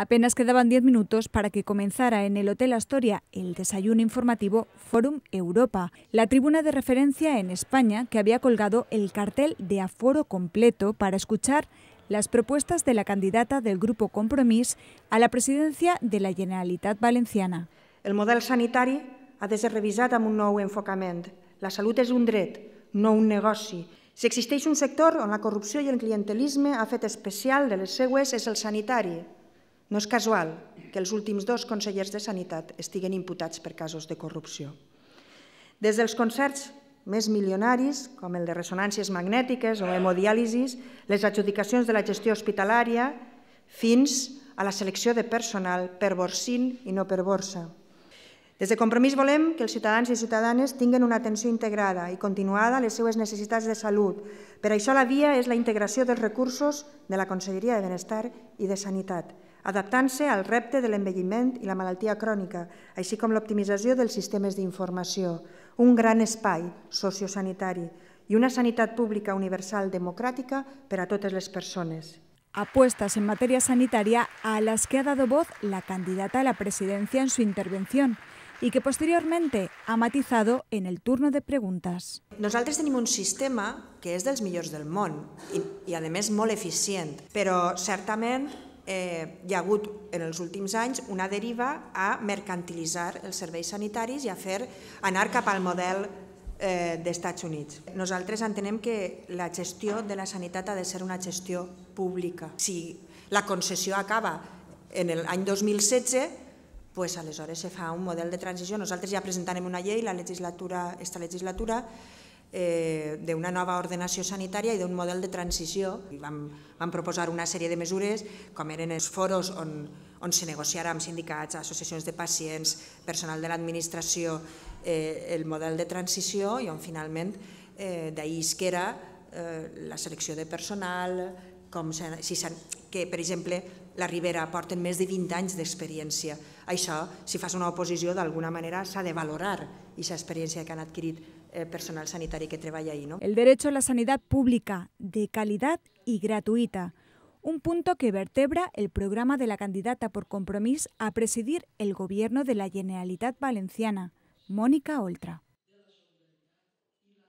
Apenas quedaban 10 minutos para que comenzara en el Hotel Astoria el desayuno informativo Forum Europa, la tribuna de referencia en España que había colgado el cartel de aforo completo para escuchar las propuestas de la candidata del Grupo Compromís a la presidencia de la Generalitat Valenciana. El modelo sanitario ha de ser revisado amb un nuevo enfocament. La salud es un dret, no un negocio. Si existeix un sector on la corrupción y el clientelismo ha fet especial del les es el sanitario. No és casual que els últims dos consellers de Sanitat estiguen imputats per casos de corrupció. Des dels concerts més milionaris, com el de ressonàncies magnètiques o hemodiàlisis, les adjudicacions de la gestió hospitalària, fins a la selecció de personal per borsin i no per borsa. Des de Compromís volem que els ciutadans i ciutadanes tinguin una atenció integrada i continuada a les seues necessitats de salut. Per això la via és la integració dels recursos de la Conselleria de Benestar i de Sanitat, adaptant-se al repte de l'envelliment i la malaltia crònica, així com l'optimització dels sistemes d'informació, un gran espai sociosanitari i una sanitat pública universal democràtica per a totes les persones. Apuestas en materia sanitaria a las que ha dado voz la candidata a la presidencia en su intervención y que posteriormente ha matizado en el turno de preguntes. Nosaltres tenim un sistema que és dels millors del món i, i a més molt eficient, però certament eh, hi ha hagut en els últims anys una deriva a mercantilitzar els serveis sanitaris i a fer anar cap al model eh, d'Estats Units. Nosaltres entenem que la gestió de la sanitat ha de ser una gestió pública. Si la concessió acaba en l'any 2016, pues, aleshores se fa un model de transició. Nosaltres ja presentarem una llei, la legislatura, esta legislatura, eh, d'una nova ordenació sanitària i d'un model de transició. Vam, vam proposar una sèrie de mesures, com eren els foros on, on se negociarà amb sindicats, associacions de pacients, personal de l'administració, eh, el model de transició i on finalment eh, d'ahir isquera eh, la selecció de personal, com si, que, per exemple, la Ribera porten més de 20 anys d'experiència. Això, si fas una oposició, d'alguna manera s'ha de valorar aquesta experiència que han adquirit el eh, personal sanitari que treballa ahí. No? El dret a la sanitat pública, de qualitat i gratuïta. Un punt que vertebra el programa de la candidata per compromís a presidir el govern de la Generalitat Valenciana, Mònica Oltra.